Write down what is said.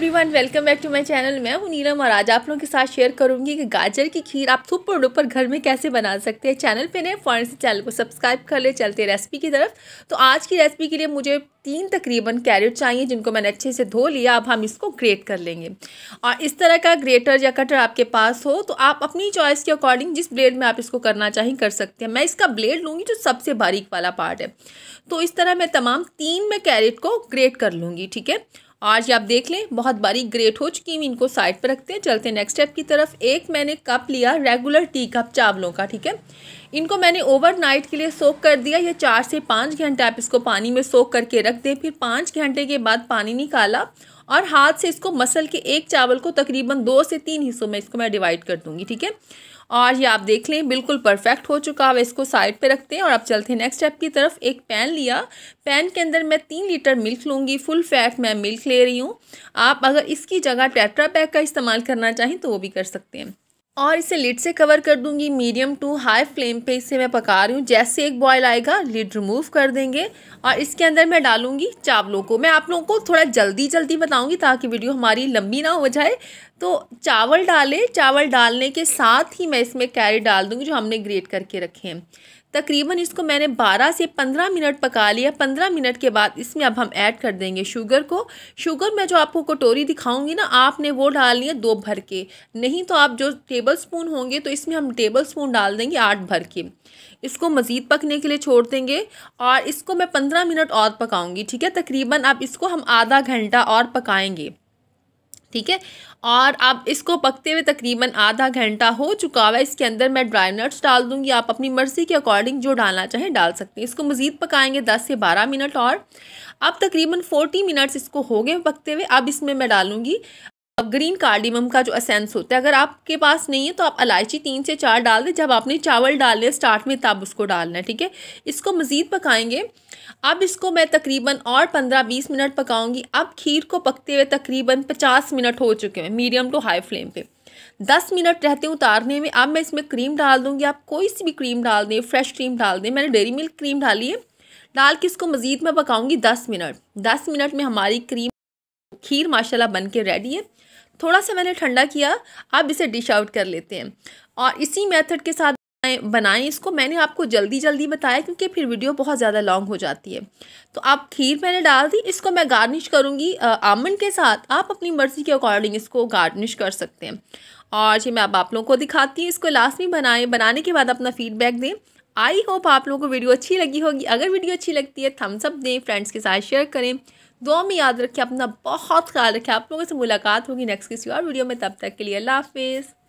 everyone welcome back to my channel मैं हूँ नीरम और आज आप लोगों के साथ शेयर करूंगी कि गाजर की खीर आप सुपर डुपर घर में कैसे बना सकते हैं चैनल पे नए फॉरन से चैनल को सब्सक्राइब कर ले चलते रेसिपी की तरफ तो आज की रेसिपी के लिए मुझे तीन तकरीबन कैरेट चाहिए जिनको मैंने अच्छे से धो लिया अब हम इसको ग्रेट कर लेंगे और इस तरह का ग्रेटर या कटर आपके पास हो तो आप अपनी चॉइस के अकॉर्डिंग जिस ब्लेड में आप इसको करना चाहें कर सकते हैं मैं इसका ब्लेड लूँगी जो सबसे बारीक वाला पार्ट है तो इस तरह मैं तमाम तीन में कैरेट को ग्रेट कर लूँगी ठीक है आज ये आप देख लें बहुत बारी ग्रेट हो चुकी हुई इनको साइड पर रखते हैं चलते हैं नेक्स्ट स्टेप की तरफ एक मैंने कप लिया रेगुलर टी कप चावलों का ठीक है इनको मैंने ओवरनाइट के लिए सोख कर दिया या चार से पाँच घंटे आप इसको पानी में सोख करके रख दें फिर पाँच घंटे के बाद पानी निकाला और हाथ से इसको मसल के एक चावल को तकरीबन दो से तीन हिस्सों में इसको मैं डिवाइड कर दूँगी ठीक है और ये आप देख लें बिल्कुल परफेक्ट हो चुका है इसको साइड पे रखते हैं और अब चलते हैं नेक्स्ट स्टेप की तरफ एक पैन लिया पैन के अंदर मैं तीन लीटर मिल्क लूँगी फुल फैट मैं मिल्क ले रही हूँ आप अगर इसकी जगह टेट्रा पैक का इस्तेमाल करना चाहें तो वो भी कर सकते हैं और इसे लिड से कवर कर दूंगी मीडियम टू हाई फ्लेम पे इसे मैं पका रही हूँ जैसे एक बॉयल आएगा लिड रिमूव कर देंगे और इसके अंदर मैं डालूंगी चावलों को मैं आप लोगों को थोड़ा जल्दी जल्दी बताऊंगी ताकि वीडियो हमारी लंबी ना हो जाए तो चावल डालें चावल डालने के साथ ही मैं इसमें कैरी डाल दूँगी जो हमने ग्रेट करके रखे हैं तकरीबन इसको मैंने 12 से 15 मिनट पका लिया 15 मिनट के बाद इसमें अब हम ऐड कर देंगे शुगर को शुगर मैं जो आपको कटोरी दिखाऊंगी ना आपने वो डालनी है दो भर के नहीं तो आप जो टेबल स्पून होंगे तो इसमें हम टेबल स्पून डाल देंगे आठ भर के इसको मज़ीद पकने के लिए छोड़ देंगे और इसको मैं पंद्रह मिनट और पकाऊँगी ठीक है तकरीबन अब इसको हम आधा घंटा और पकाएँगे ठीक है और आप इसको पकते हुए तकरीबन आधा घंटा हो चुका हुआ इसके अंदर मैं ड्राई नट्स डाल दूंगी आप अपनी मर्ज़ी के अकॉर्डिंग जो डालना चाहें डाल सकते हैं इसको मज़ीद पकाएंगे दस से बारह मिनट और अब तकरीबन फोर्टी मिनट्स इसको हो गए पकते हुए अब इसमें मैं डालूंगी ग्रीन कार्डिमम का जो असेंस होता है अगर आपके पास नहीं है तो आप इलायची तीन से चार डाल दें जब आपने चावल डाल लिया स्टार्ट में तब उसको डालना है ठीक है इसको मज़ीद पकाएंगे अब इसको मैं तकरीबन और पंद्रह बीस मिनट पकाऊंगी अब खीर को पकते हुए तकरीबन पचास मिनट हो चुके हैं मीडियम टू हाई फ्लेम पे दस मिनट रहते हैं उतारने में अब मैं इसमें क्रीम डाल दूँगी आप कोई सी भी क्रीम डाल दें फ्रेश क्रीम डाल दें मैंने डेरी मिल्क क्रीम डाली है डाल के इसको मज़ीद मैं पकाऊँगी दस मिनट दस मिनट में हमारी क्रीम खीर माशाल्लाह बन के रेडी है थोड़ा सा मैंने ठंडा किया आप इसे डिश आउट कर लेते हैं और इसी मेथड के साथ बनाएं इसको मैंने आपको जल्दी जल्दी बताया क्योंकि फिर वीडियो बहुत ज़्यादा लॉन्ग हो जाती है तो आप खीर मैंने डाल दी इसको मैं गार्निश करूँगी आमंड के साथ आप अपनी मर्ज़ी के अकॉर्डिंग इसको गार्निश कर सकते हैं और जी मैं अब आप लोगों को दिखाती हूँ इसको लास्ट में बनाएं बनाने के बाद अपना फीडबैक दें आई होप आप लोगों को वीडियो अच्छी लगी होगी अगर वीडियो अच्छी लगती है थम्सअप दें फ्रेंड्स के साथ शेयर करें दो में याद रखें अपना बहुत ख्याल रखें आप लोगों से मुलाकात होगी नेक्स्ट किसी और वीडियो में तब तक के लिए अल्लाह हाफिज़